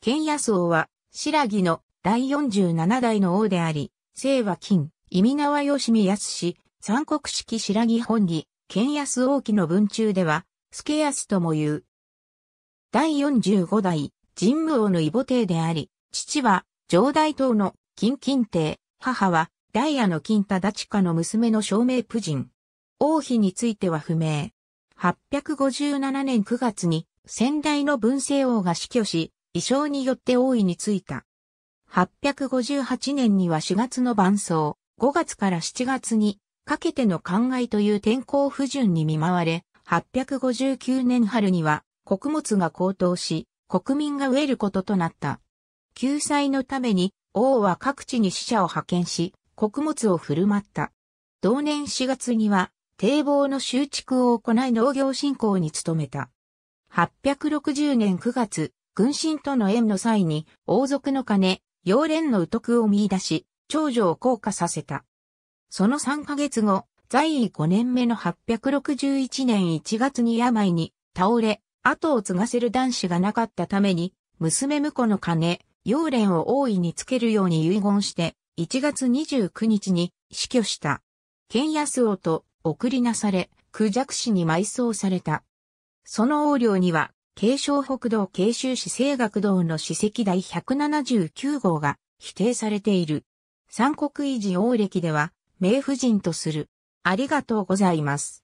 剣安王は、白木の第47代の王であり、姓は金、意味縄吉見康氏、三国式白木本義、剣安王記の文中では、助安とも言う。第45代、神武王の異母帝であり、父は、上大党の金金帝、母は、ダイヤの金忠家の娘の照明婦人。王妃については不明。857年9月に、先代の文政王が死去し、衣装によって王位についた。858年には4月の伴奏、5月から7月にかけての灌漑という天候不順に見舞われ、859年春には穀物が高騰し、国民が飢えることとなった。救済のために王は各地に使者を派遣し、穀物を振る舞った。同年4月には堤防の修築を行い農業振興に努めた。860年9月、軍神との縁の際に、王族の金、妖連の宇徳を見出し、長女を降下させた。その3ヶ月後、在位5年目の861年1月に病に倒れ、後を継がせる男子がなかったために、娘婿の金、妖連を大いにつけるように遺言して、1月29日に死去した。剣安王と送りなされ、孔雀市に埋葬された。その横領には、慶昌北道慶州市西学道の史跡第179号が否定されている。三国維持王暦では、名婦人とする。ありがとうございます。